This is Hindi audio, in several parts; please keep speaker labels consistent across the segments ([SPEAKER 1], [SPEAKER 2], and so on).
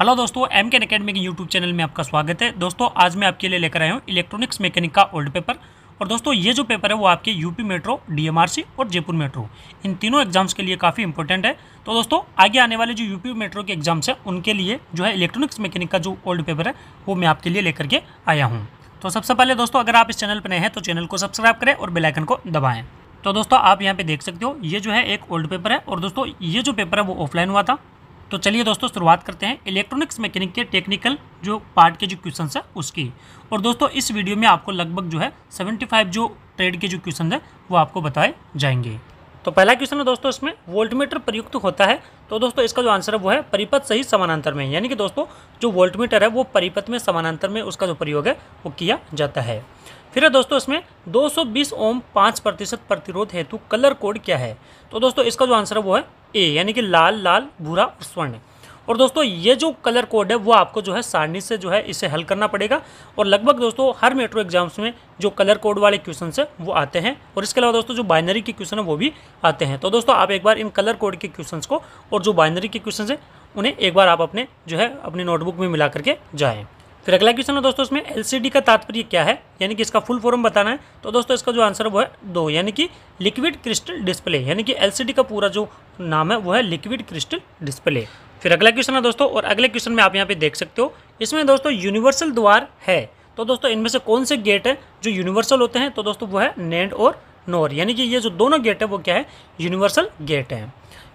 [SPEAKER 1] हेलो दोस्तों एम के अकेडमी के यूट्यूब चैनल में आपका स्वागत है दोस्तों आज मैं आपके लिए लेकर आया हूँ इलेक्ट्रॉनिक्स मैकेनिक का ओल्ड पेपर और दोस्तों ये जो पेपर है वो आपके यूपी मेट्रो डीएमआरसी और जयपुर मेट्रो इन तीनों एग्जाम्स के लिए काफ़ी इंपॉर्टेंट है तो दोस्तों आगे आने वाले जो यूपी मेट्रो के एग्जाम्स हैं उनके लिए जो है इलेक्ट्रॉनिक्स मैकेनिक का जो ओल्ड पेपर है वो मैं आपके लिए लेकर के आया हूँ तो सबसे पहले दोस्तों अगर आप इस चैनल पर नए हैं तो चैनल को सब्सक्राइब करें और बेलाइकन को दबाएँ तो दोस्तों आप यहाँ पे देख सकते हो ये जो है एक ओल्ड पेपर है और दोस्तों ये जो पेपर है वो ऑफलाइन हुआ था तो चलिए दोस्तों शुरुआत करते हैं इलेक्ट्रॉनिक्स मैकेनिक के टेक्निकल जो पार्ट के जो क्वेश्चन है उसकी और दोस्तों इस वीडियो में आपको लगभग जो है 75 जो ट्रेड के जो क्वेश्चन है वो आपको बताए जाएंगे तो पहला क्वेश्चन है दोस्तों इसमें वोल्टमीटर प्रयुक्त होता है तो दोस्तों इसका जो आंसर है वो है परिपथ सही समानांतर में यानी कि दोस्तों जो वोल्टमीटर है वो परिपथ में समानांतर में उसका जो प्रयोग है वो किया जाता है फिर है दोस्तों इसमें 220 ओम 5 प्रतिशत प्रतिरोध हेतु कलर कोड क्या है तो दोस्तों इसका जो आंसर है वो है ए यानी कि लाल लाल भूरा और स्वर्ण और दोस्तों ये जो कलर कोड है वो आपको जो है सारणी से जो है इसे हल करना पड़ेगा और लगभग दोस्तों हर मेट्रो एग्जाम्स में जो कलर कोड वाले क्वेश्चन है वो आते हैं और इसके अलावा दोस्तों जो बाइनरी के क्वेश्चन है वो भी आते हैं तो दोस्तों आप एक बार इन कलर कोड के क्वेश्चन को और जो बाइनरी के क्वेश्चन हैं उन्हें एक बार आप अपने जो है अपनी नोटबुक में मिला करके जाएँ फिर तो अगला क्वेश्चन है दोस्तों इसमें एलसीडी का तात्पर्य क्या है यानी कि इसका फुल फॉर्म बताना है तो दोस्तों इसका जो आंसर वो है दो यानी कि लिक्विड क्रिस्टल डिस्प्ले यानी कि एलसीडी का पूरा जो नाम है वो है लिक्विड क्रिस्टल डिस्प्ले फिर अगला क्वेश्चन है दोस्तों और अगले क्वेश्चन में आप यहाँ पे देख सकते हो इसमें दोस्तों यूनिवर्सल द्वार है तो दोस्तों इनमें से कौन से गेट है जो यूनिवर्सल होते हैं तो दोस्तों वो है नेंड और नोर यानी कि ये जो दोनों गेट है वो क्या है यूनिवर्सल गेट है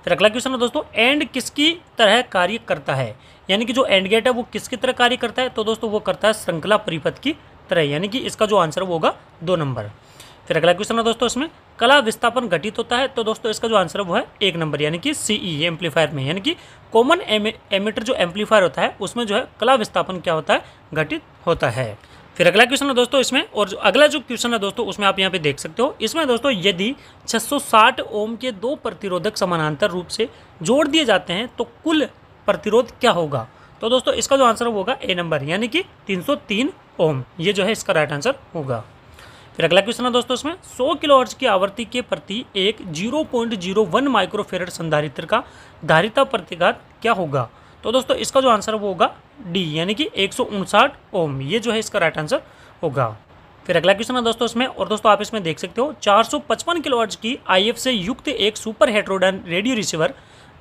[SPEAKER 1] फिर अगला क्वेश्चन है दोस्तों एंड किसकी तरह कार्य करता है यानी कि जो एंड गेट है वो किसकी तरह कार्य करता है तो दोस्तों वो करता है श्रृंखला परिपथ की तरह यानी कि इसका जो आंसर वो होगा दो नंबर फिर अगला क्वेश्चन है दोस्तों इसमें कला विस्थापन घटित होता है तो दोस्तों इसका जो आंसर वो है एक नंबर यानी कि सीई एम्पलीफायर e, में यानी कि कॉमन एमिटर जो एम्पलीफायर होता है उसमें जो है कला विस्थापन क्या होता है घटित होता है फिर अगला क्वेश्चन है दोस्तों इसमें और जो अगला जो क्वेश्चन है दोस्तों उसमें आप यहाँ पे देख सकते हो इसमें दोस्तों यदि 660 ओम के दो प्रतिरोधक समानांतर रूप से जोड़ दिए जाते हैं तो कुल प्रतिरोध क्या होगा तो दोस्तों इसका जो आंसर होगा ए नंबर यानी कि 303 ओम ये जो है इसका राइट आंसर होगा फिर अगला क्वेश्चन है दोस्तों इसमें 100 अर्ज की आवृत्ति के प्रति एक 0.01 माइक्रोफेरेट संधारित्र का धारिता प्रतिघात क्या होगा तो दोस्तों इसका जो आंसर वो होगा डी यानी कि एक ओम ये जो है इसका राइट आंसर होगा फिर अगला क्वेश्चन है दोस्तों इसमें और दोस्तों आप इसमें देख सकते हो 455 अर्ज की आईएफ से युक्त एक super heterodyne radio receiver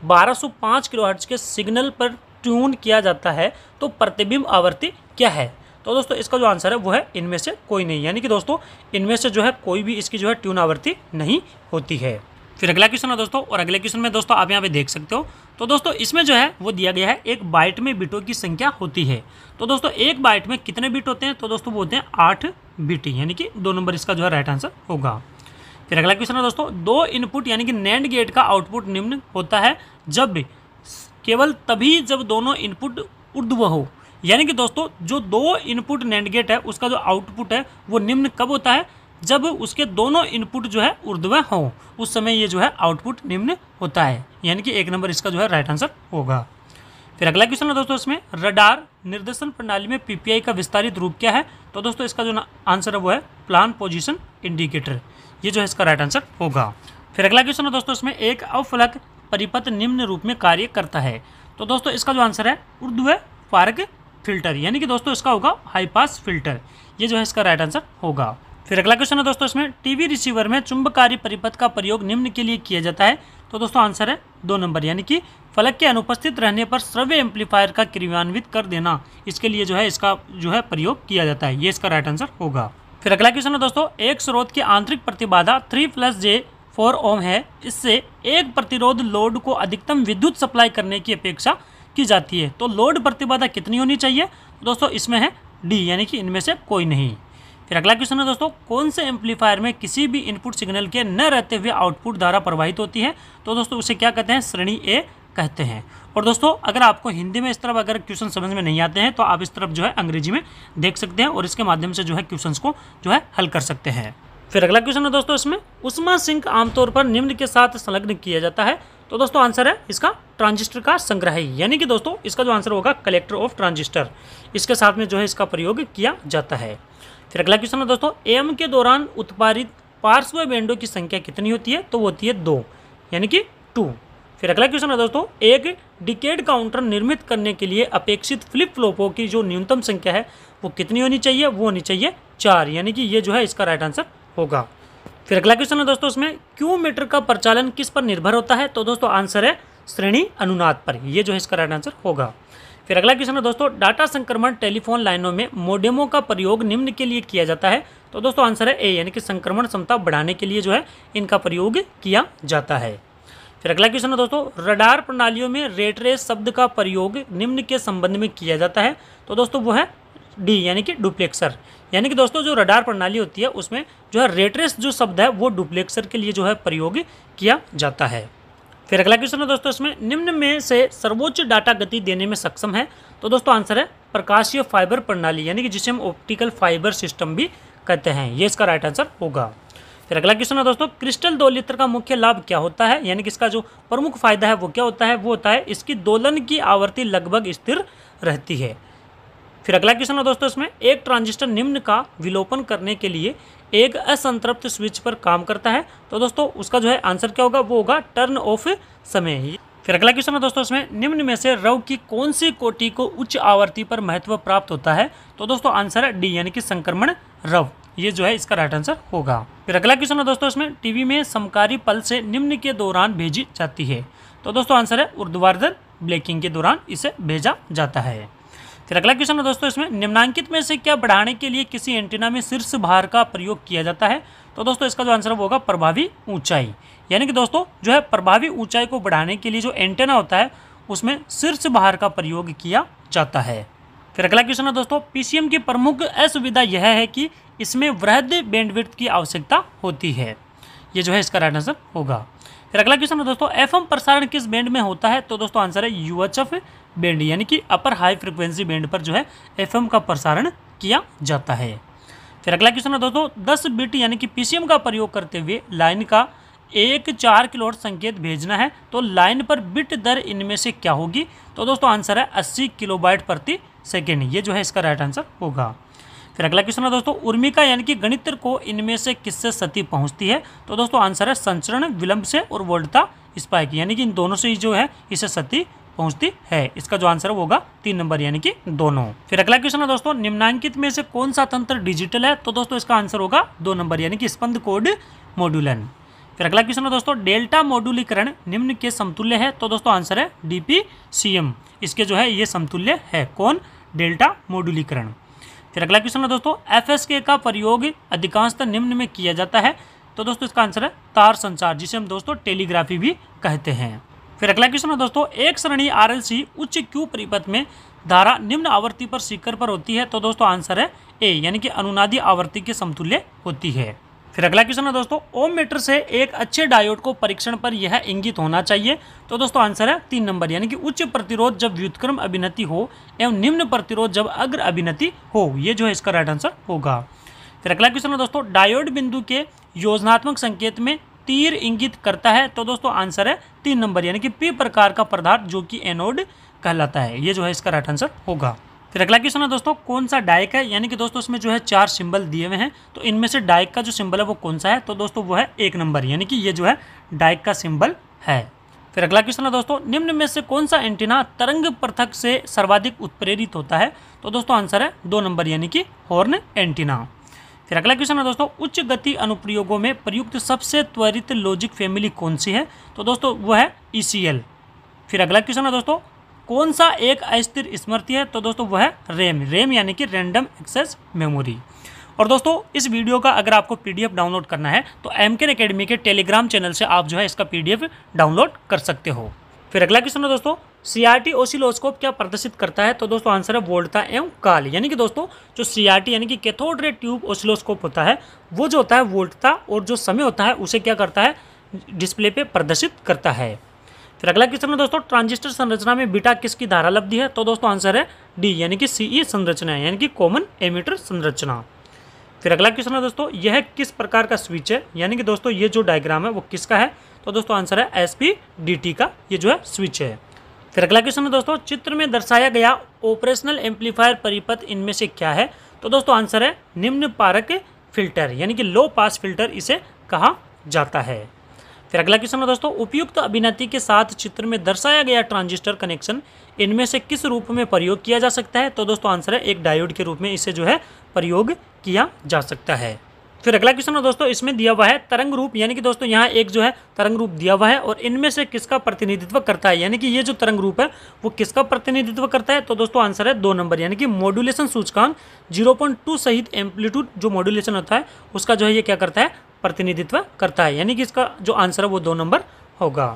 [SPEAKER 1] 1205 kilohertz के सिग्नल पर ट्यून किया जाता है तो प्रतिबिंब आवृत्ति क्या है तो दोस्तों इसका जो आंसर है वो है इनमें से कोई नहीं यानी कि दोस्तों इनमें से जो है कोई भी इसकी जो है ट्यून आवृत्ति नहीं होती है फिर अगला क्वेश्चन है दोस्तों और अगले क्वेश्चन में दोस्तों आप यहाँ पे देख सकते हो तो दोस्तों इसमें जो है वो दिया गया है एक बाइट में बिटों की संख्या होती है तो दोस्तों एक बाइट में कितने बिट होते हैं तो दोस्तों वो होते हैं आठ बिट यानी कि दो नंबर इसका जो है राइट आंसर होगा फिर अगला क्वेश्चन है दोस्तों दो इनपुट यानी कि नैंड गेट का आउटपुट निम्न होता है जब केवल तभी जब दोनों इनपुट उर्द्व हो यानी कि दोस्तों जो दो इनपुट नैंड गेट है उसका जो आउटपुट है वो निम्न कब होता है जब उसके दोनों इनपुट जो है उर्द्व हो उस समय ये जो है आउटपुट निम्न होता है यानी कि एक नंबर इसका जो है राइट आंसर होगा फिर अगला क्वेश्चन है दोस्तों इसमें रडार निर्देशन प्रणाली में पीपीआई का विस्तारित रूप क्या है तो दोस्तों इसका जो आंसर है वो है प्लान पोजिशन इंडिकेटर ये जो है इसका राइट आंसर होगा फिर अगला क्वेश्चन है दोस्तों इसमें एक अवफलक परिपथ निम्न रूप में कार्य करता है तो दोस्तों इसका जो आंसर है उर्दू है फारक फिल्टर यानी कि दोस्तों इसका होगा हाई पास फिल्टर ये जो है इसका राइट आंसर होगा फिर अगला क्वेश्चन है दोस्तों इसमें टीवी रिसीवर में चुंबकारी परिपथ का प्रयोग निम्न के लिए किया जाता है तो दोस्तों आंसर है दो नंबर यानी कि फलक के अनुपस्थित रहने पर श्रव्य एम्पलीफायर का क्रियान्वित कर देना इसके लिए जो है इसका जो है प्रयोग किया जाता है ये इसका राइट आंसर होगा फिर अगला क्वेश्चन है दोस्तों एक स्रोत की आंतरिक प्रतिबाधा three plus J four ohm है इससे एक प्रतिरोध लोड को अधिकतम विद्युत सप्लाई करने की अपेक्षा की जाती है तो लोड प्रतिबाधा कितनी होनी चाहिए दोस्तों इसमें है डी यानी कि इनमें से कोई नहीं फिर अगला क्वेश्चन है दोस्तों कौन से एम्पलीफायर में किसी भी इनपुट सिग्नल के न रहते हुए आउटपुट धारा प्रवाहित होती है तो दोस्तों उसे क्या कहते हैं श्रेणी ए कहते हैं और दोस्तों अगर आपको हिंदी में इस तरफ अगर क्वेश्चन समझ में नहीं आते हैं तो आप इस तरफ जो है अंग्रेजी में देख सकते हैं और इसके माध्यम से जो है क्वेश्चन को जो है हल कर सकते हैं फिर अगला क्वेश्चन है दोस्तों इसमें उषमा सिंह आमतौर पर निम्न के साथ संलग्न किया जाता है तो दोस्तों आंसर है इसका ट्रांजिस्टर का संग्रह यानी कि दोस्तों इसका जो आंसर होगा कलेक्टर ऑफ ट्रांजिस्टर इसके साथ में जो है इसका प्रयोग किया जाता है फिर अगला क्वेश्चन है दोस्तों एम के दौरान उत्पादित पार्श्व बैंडों की संख्या कितनी होती है तो वो होती है दो यानी कि टू फिर अगला क्वेश्चन है दोस्तों एक डिकेड काउंटर निर्मित करने के लिए अपेक्षित फ्लिप फ्लोपों की जो न्यूनतम संख्या है वो कितनी होनी चाहिए वो होनी चाहिए चार यानी कि ये जो है इसका राइट आंसर होगा फिर अगला क्वेश्चन है दोस्तों उसमें क्यू मीटर का प्रचालन किस पर निर्भर होता है तो दोस्तों आंसर है श्रेणी अनुनाद पर ये जो है इसका राइट आंसर होगा फिर अगला क्वेश्चन है दोस्तों डाटा संक्रमण टेलीफोन लाइनों में मोडेमो का प्रयोग निम्न के लिए किया जाता है तो दोस्तों आंसर है ए यानी कि संक्रमण क्षमता बढ़ाने के लिए जो है इनका प्रयोग किया जाता है फिर अगला क्वेश्चन है दोस्तों रडार प्रणालियों में रेटरेस शब्द का प्रयोग निम्न के संबंध में किया जाता है तो दोस्तों वो है डी यानी कि डुप्लेक्सर यानी कि दोस्तों जो रडार प्रणाली होती है उसमें जो है रेटरेस जो शब्द है वो डुप्लेक्सर के लिए जो है प्रयोग किया जाता है फिर अगला क्वेश्चन है दोस्तों इसमें निम्न में से सर्वोच्च डाटा गति देने में सक्षम है तो दोस्तों आंसर है प्रकाशीय फाइबर प्रणाली यानी कि जिसे हम ऑप्टिकल फाइबर सिस्टम भी कहते हैं ये इसका राइट आंसर होगा फिर अगला क्वेश्चन है दोस्तों क्रिस्टल दोलित्र का मुख्य लाभ क्या होता है यानी कि इसका जो प्रमुख फायदा है वो क्या होता है वो होता है इसकी दोलन की आवृत्ति लगभग स्थिर रहती है फिर अगला क्वेश्चन है दोस्तों इसमें एक ट्रांजिस्टर निम्न का विलोपन करने के लिए एक असंतृप्त स्विच पर काम करता है तो दोस्तों उसका जो है आंसर क्या होगा वो होगा टर्न ऑफ समय ही फिर अगला क्वेश्चन है दोस्तों इसमें निम्न में से रव की कौन सी कोटि को उच्च आवर्ती पर महत्व प्राप्त होता है तो दोस्तों आंसर है डी यानी कि संक्रमण रव ये जो है इसका राइट आंसर होगा फिर अगला क्वेश्चन है दोस्तों इसमें टीवी में समकारी पल से निम्न के दौरान भेजी जाती है तो दोस्तों आंसर है उर्द्वार्धन ब्लेकिंग के दौरान इसे भेजा जाता है फिर अगला क्वेश्चन है दोस्तों इसमें निम्नांकित में से क्या बढ़ाने के लिए किसी एंटीना में शीर्ष भार का प्रयोग किया जाता है तो दोस्तों इसका जो आंसर होगा प्रभावी ऊंचाई यानी कि दोस्तों जो है प्रभावी ऊंचाई को बढ़ाने के लिए जो एंटेना होता है उसमें शीर्ष भार का प्रयोग किया जाता है फिर अगला क्वेश्चन है दोस्तों पीसीएम की प्रमुख असुविधा यह है कि इसमें वृहद बैंडविड्थ की आवश्यकता होती है ये जो है इसका राइट आंसर होगा फिर अगला क्वेश्चन है दोस्तों एफ प्रसारण किस बैंड में होता है तो दोस्तों आंसर है यू बैंड यानी कि अपर हाई फ्रिक्वेंसी बैंड पर जो है एफ का प्रसारण किया जाता है फिर अगला क्वेश्चन है दोस्तों दस बिट यानी कि पीसीएम का प्रयोग करते हुए लाइन का एक चार किलोट संकेत भेजना है तो लाइन पर बिट दर इनमें से क्या होगी तो दोस्तों आंसर है अस्सी किलोबाइट प्रति सेकेंड ये जो है इसका राइट आंसर होगा फिर अगला क्वेश्चन है दोस्तों उर्मिका यानी कि गणित को इनमें से किससे सती पहुंचती है तो दोस्तों आंसर है संचरण विलंब से और वोल्टता स्पाइक यानी कि इन दोनों से ही जो है इसे सती पहुंचती है इसका जो आंसर होगा तीन नंबर यानी कि दोनों फिर अगला क्वेश्चन है दोस्तों निम्नांकित में से कौन सा तंत्र डिजिटल है तो दोस्तों इसका आंसर होगा दो नंबर यानी कि स्पंद कोड मॉड्यूलन फिर अगला क्वेश्चन है दोस्तों डेल्टा मॉड्यूलीकरण निम्न के समतुल्य है तो दोस्तों आंसर है डीपीसीएम इसके जो है ये समतुल्य है कौन डेल्टा मॉड्यूलीकरण फिर अगला क्वेश्चन है दोस्तों एफएसके का प्रयोग अधिकांशतः निम्न में किया जाता है तो दोस्तों इसका आंसर है तार संचार जिसे हम दोस्तों टेलीग्राफी भी कहते हैं फिर अगला क्वेश्चन है दोस्तों एक श्रेणी सी उच्च क्यू परिपथ में धारा निम्न आवर्ती पर शिखर पर होती है तो दोस्तों आंसर है ए यानी कि अनुनादी आवर्ती के समतुल्य होती है फिर अगला क्वेश्चन है दोस्तों ओम मीटर से एक अच्छे डायोड को परीक्षण पर यह इंगित होना चाहिए तो दोस्तों आंसर है तीन नंबर यानी कि उच्च प्रतिरोध जब व्युतक्रम अभिनति हो एवं निम्न प्रतिरोध जब अग्र अभिनति हो ये जो है इसका राइट आंसर होगा फिर अगला क्वेश्चन है दोस्तों डायोड बिंदु के योजनात्मक संकेत में तीर इंगित करता है तो दोस्तों आंसर है तीन नंबर यानी कि पी प्रकार का पदार्थ जो कि एनोड कहलाता है ये जो है इसका राइट आंसर होगा फिर अगला क्वेश्चन है दोस्तों कौन सा डाइक है यानी कि दोस्तों इसमें जो है चार सिंबल दिए हुए हैं तो इनमें से डाइक का जो सिंबल है वो कौन सा है तो दोस्तों वो है एक नंबर यानी कि ये जो है डाइक का सिंबल है फिर अगला क्वेश्चन है दोस्तों निम्न में से कौन सा एंटीना तरंग पृथक से सर्वाधिक उत्प्रेरित होता है तो दोस्तों आंसर है दो नंबर यानी कि हॉर्न एंटीना फिर अगला क्वेश्चन है दोस्तों उच्च गति अनुप्रयोगों में प्रयुक्त सबसे त्वरित लॉजिक फैमिली कौन सी है तो दोस्तों वो है ई e फिर अगला क्वेश्चन है दोस्तों कौन सा एक अस्थिर स्मृति है तो दोस्तों वह है रेम रेम यानी कि रैंडम एक्सेस मेमोरी और दोस्तों इस वीडियो का अगर आपको पीडीएफ डाउनलोड करना है तो एम के अकेडमी के टेलीग्राम चैनल से आप जो है इसका पीडीएफ डाउनलोड कर सकते हो फिर अगला क्वेश्चन है दोस्तों सीआरटी ओसिलोस्कोप क्या प्रदर्शित करता है तो दोस्तों आंसर है वोल्टा एवं काल यानी कि दोस्तों जो सीआरटी यानी कि कैथोड रे ट्यूब ओसिलोस्कोप होता है वो जो होता है वोल्टता और जो समय होता है उसे क्या करता है डिस्प्ले पे प्रदर्शित करता है फिर अगला क्वेश्चन है दोस्तों ट्रांजिस्टर संरचना में बीटा किसकी धारा लब्धि है तो दोस्तों आंसर है डी यानी कि सीई e संरचना है यानी कि कॉमन एमिटर संरचना फिर अगला क्वेश्चन है दोस्तों यह किस प्रकार का स्विच है यानी कि दोस्तों ये जो डायग्राम है वो किसका है तो दोस्तों आंसर है एस का ये जो है स्विच है फिर अगला क्वेश्चन है दोस्तों चित्र में दर्शाया गया ऑपरेशनल एम्पलीफायर परिपथ इनमें से क्या है तो दोस्तों आंसर है निम्न पारक फिल्टर यानी कि लो पास फिल्टर इसे कहा जाता है फिर अगला क्वेश्चन है दोस्तों उपयुक्त अभिनति के साथ चित्र में दर्शाया गया ट्रांजिस्टर कनेक्शन इनमें से किस रूप में प्रयोग किया जा सकता है तो दोस्तों आंसर है एक डायोड के रूप में इसे जो है प्रयोग किया जा सकता है फिर अगला क्वेश्चन है दोस्तों इसमें दिया हुआ है तरंग रूप यानी कि दोस्तों यहाँ एक जो है तरंग रूप दिया हुआ है और इनमें से किसका प्रतिनिधित्व करता है यानी कि ये जो तरंग रूप है वो किसका प्रतिनिधित्व करता है तो दोस्तों आंसर है दो नंबर यानी कि मॉड्यूलेशन सूचकांक 0.2 सहित एम्पलीट्यूड जो मॉड्यूलेशन होता है उसका जो है ये क्या करता है प्रतिनिधित्व करता है यानी कि इसका जो आंसर है वो दो नंबर होगा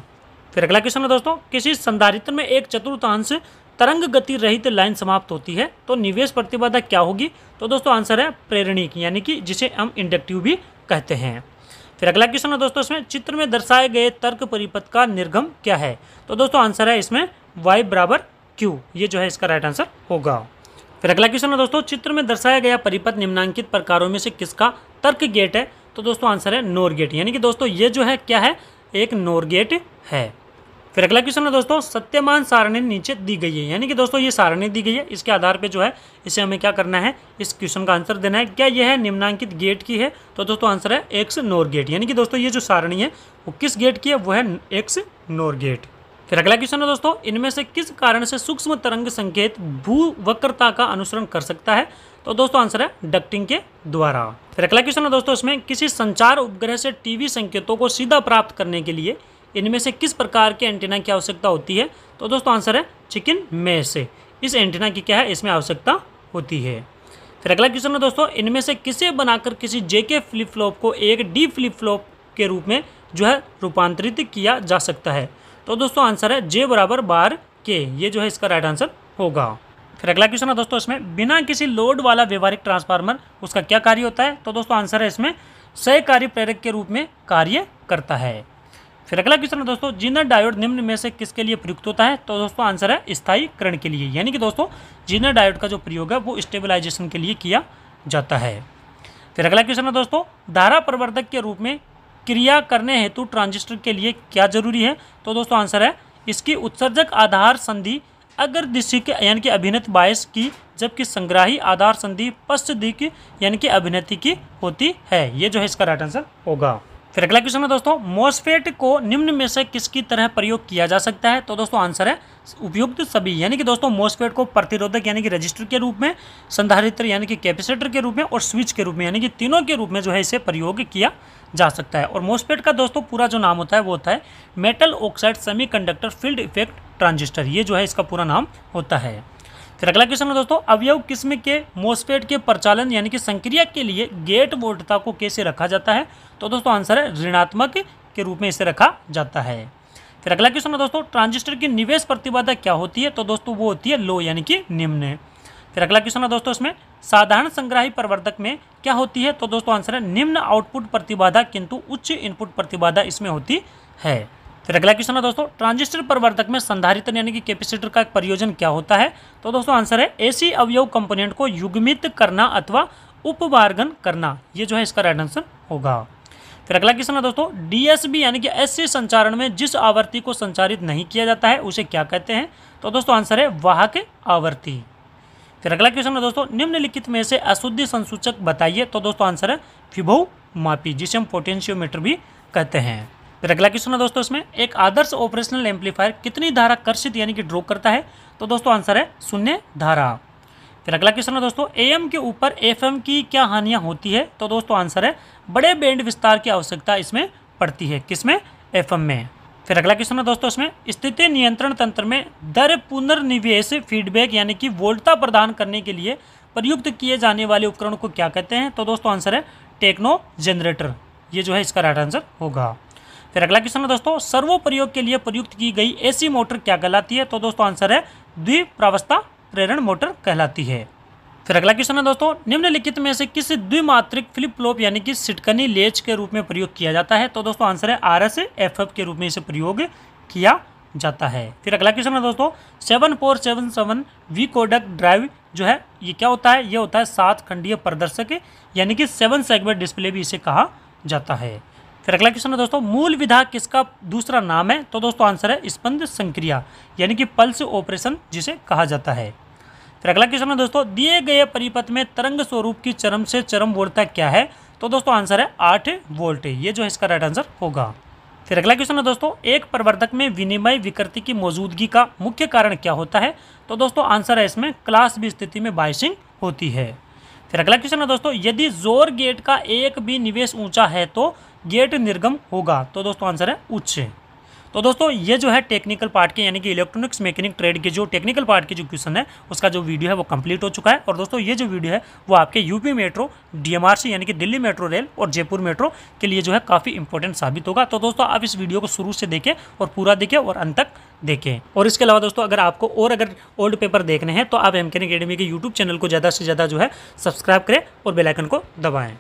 [SPEAKER 1] फिर अगला क्वेश्चन है दोस्तों किसी संधारित्र में एक चतुर्थांश तरंग गति रहित लाइन समाप्त होती है तो निवेश प्रतिबाधा क्या होगी तो दोस्तों आंसर है प्रेरणी यानी कि जिसे हम इंडक्टिव भी कहते हैं फिर अगला क्वेश्चन है दोस्तों इसमें चित्र में दर्शाए गए तर्क परिपथ का निर्गम क्या है तो दोस्तों आंसर है इसमें वाई बराबर क्यू ये जो है इसका राइट आंसर होगा फिर अगला क्वेश्चन है दोस्तों चित्र में दर्शाया गया परिपथ निम्नांकित प्रकारों में से किसका तर्क गेट है तो दोस्तों आंसर है नोरगेट यानी कि दोस्तों ये जो है क्या है एक नोरगेट है फिर अगला क्वेश्चन है दोस्तों सत्यमान सारणी नीचे दी गई है यानी कि दोस्तों ये सारणी दी गई है इसके आधार पे जो है इसे हमें क्या करना है इस क्वेश्चन का आंसर देना है क्या यह है निम्नांकित गेट की है तो दोस्तों आंसर है एक्स नोर गेट यानी कि दोस्तों ये जो सारणी है वो किस गेट की है वो है एक्स नोर गेट फिर अगला क्वेश्चन है दोस्तों इनमें से किस कारण से सूक्ष्म तरंग संकेत भू वक्रता का अनुसरण कर सकता है तो दोस्तों आंसर है डक्टिंग के द्वारा फिर अगला क्वेश्चन है दोस्तों इसमें किसी संचार उपग्रह से टीवी संकेतों को सीधा प्राप्त करने के लिए इनमें से किस प्रकार के एंटीना की आवश्यकता होती है तो दोस्तों आंसर है चिकन में से इस एंटीना की क्या है इसमें आवश्यकता होती है फिर अगला क्वेश्चन है दोस्तों इनमें से किसे बनाकर किसी जेके फ्लिप फ्लॉप को एक डी फ्लिप फ्लॉप के रूप में जो है रूपांतरित किया जा सकता है तो दोस्तों आंसर है जे बराबर बार के ये जो है इसका राइट आंसर होगा फिर अगला क्वेश्चन है दोस्तों इसमें बिना किसी लोड वाला व्यवहारिक ट्रांसफार्मर उसका क्या कार्य होता है तो दोस्तों आंसर है इसमें सह कार्य प्रेरक के रूप में कार्य करता है फिर अगला क्वेश्चन है दोस्तों जिनर डायोड निम्न में से किसके लिए प्रयुक्त होता है तो दोस्तों आंसर है स्थायीकरण के लिए यानी कि दोस्तों जिनर डायोड का जो प्रयोग है वो स्टेबलाइजेशन के लिए किया जाता है फिर अगला क्वेश्चन है दोस्तों धारा प्रवर्धक के रूप में क्रिया करने हेतु ट्रांजिस्टर के लिए क्या जरूरी है तो दोस्तों आंसर है इसकी उत्सर्जक आधार संधि अगर दिशिक यानी कि अभिनत बायस की जबकि संग्राही आधार संधि पश्च दिख यानी कि अभिनति की होती है ये जो है इसका राइट आंसर होगा फिर अगला क्वेश्चन है दोस्तों मोस्फेट को निम्न में से किसकी तरह प्रयोग किया जा सकता है तो दोस्तों आंसर है उपयुक्त सभी यानी कि दोस्तों मोस्फेट को प्रतिरोधक यानी कि रजिस्टर के रूप में संधारित्र यानी कि कैपेसिटर के रूप में और स्विच के रूप में यानी कि तीनों के रूप में जो है इसे प्रयोग किया जा सकता है और मोस्फेट का दोस्तों पूरा जो नाम होता है वो होता है metal oxide semi field effect transistor ये जो है इसका पूरा नाम होता है फिर अगला क्वेश्चन है दोस्तों अवयव किस्म के मोस्फेट के प्रचालन यानी कि संक्रिया के लिए गेट वोल्टता को कैसे रखा जाता है तो दोस्तों आंसर है ऋणात्मक के रूप में इसे रखा जाता है फिर अगला क्वेश्चन है दोस्तों ट्रांजिस्टर की निवेश प्रतिबाधा क्या होती है तो दोस्तों वो होती है लो यानी कि निम्न फिर अगला क्वेश्चन है दोस्तों इसमें साधारण संग्राही प्रवर्धक में क्या होती है तो दोस्तों आंसर है निम्न आउटपुट प्रतिबाधा किंतु उच्च इनपुट प्रतिबाधा इसमें होती है फिर अगला क्वेश्चन है दोस्तों ट्रांजिस्टर परिवर्तक में संधारित्र यानी कि कैपेसिटर का प्रयोजन क्या होता है तो दोस्तों आंसर है एसी अवयव कंपोनेंट को युग्मित करना अथवा उपवार्गन करना ये जो है इसका राइट आंसर होगा फिर अगला क्वेश्चन है दोस्तों डीएसबी यानी कि एससी संचारण में जिस आवर्ती को संचारित नहीं किया जाता है उसे क्या कहते हैं तो दोस्तों आंसर है वाहक आवर्ती फिर अगला क्वेश्चन है दोस्तों निम्नलिखित में से अशुद्धि संसूचक बताइए तो दोस्तों आंसर है फिभो मापी जिसे हम पोटेंशियोमीटर भी कहते हैं फिर अगला क्वेश्चन है दोस्तों इसमें एक आदर्श ऑपरेशनल एम्पलीफायर कितनी धारा कर्षित यानी कि ड्रॉ करता है तो दोस्तों आंसर है शून्य धारा फिर अगला क्वेश्चन है दोस्तों एम के ऊपर एफएम की क्या हानियां होती है तो दोस्तों आंसर है बड़े बैंड विस्तार की आवश्यकता इसमें पड़ती है किसमें एफएम में फिर अगला क्वेश्चन है दोस्तों इसमें स्थिति नियंत्रण तंत्र में दर पुनर्निवेश फीडबैक यानी कि वोल्टता प्रदान करने के लिए प्रयुक्त किए जाने वाले उपकरण को क्या कहते हैं तो दोस्तों आंसर है टेक्नो जनरेटर ये जो है इसका राइट आंसर होगा फिर अगला क्वेश्चन है दोस्तों सर्वो प्रयोग के लिए प्रयुक्त की गई एसी मोटर क्या कहलाती है तो दोस्तों आंसर है द्विप्रावस्था प्रेरण मोटर कहलाती है फिर अगला क्वेश्चन है दोस्तों निम्नलिखित में से किस द्विमात्रिक फ्लिप फ्लॉप यानी कि सिटकनी लेच के रूप में प्रयोग किया जाता है तो दोस्तों आंसर है आर एस एफ एफ के रूप में इसे प्रयोग किया जाता है फिर अगला क्वेश्चन है दोस्तों seven four seven seven V Kodak drive जो है ये क्या होता है ये होता है सात खंडीय प्रदर्शक यानी कि सेवन सेगमेंट डिस्प्ले भी इसे कहा जाता है फिर अगला क्वेश्चन है दोस्तों मूल विधा किसका दूसरा नाम है तो दोस्तों आंसर है स्पंद संक्रिया यानी कि पल्स ऑपरेशन जिसे कहा जाता है फिर अगला क्वेश्चन है दोस्तों दिए गए परिपथ में तरंग स्वरूप की चरम से चरम वोल्टता क्या है तो दोस्तों आंसर है आठ वोल्ट ये जो है इसका राइट आंसर होगा फिर अगला क्वेश्चन है दोस्तों एक प्रवर्धक में विनिमय विकृति की मौजूदगी का मुख्य कारण क्या होता है तो दोस्तों आंसर है इसमें क्लास भी स्थिति में बाइसिंग होती है फिर अगला क्वेश्चन है दोस्तों यदि जोर गेट का एक भी निवेश ऊंचा है तो गेट निर्गम होगा तो दोस्तों आंसर है उच्च तो दोस्तों ये जो है टेक्निकल पार्ट के यानी कि इलेक्ट्रॉनिक्स मैकेनिक ट्रेड के जो टेक्निकल पार्ट के जो क्वेश्चन है उसका जो वीडियो है वो कंप्लीट हो चुका है और दोस्तों ये जो वीडियो है वो आपके यूपी मेट्रो डीएमआरसी यानी कि दिल्ली मेट्रो रेल और जयपुर मेट्रो के लिए जो है काफ़ी इंपॉर्टेंट साबित होगा तो दोस्तों आप इस वीडियो को शुरू से देखें और पूरा देखें और अंत तक देखें और इसके अलावा दोस्तों अगर आपको और अगर ओल्ड पेपर देखने हैं तो आप एम अकेडमी के यूट्यूब चैनल को ज़्यादा से ज़्यादा जो है सब्सक्राइब करें और बेलाइकन को दबाएँ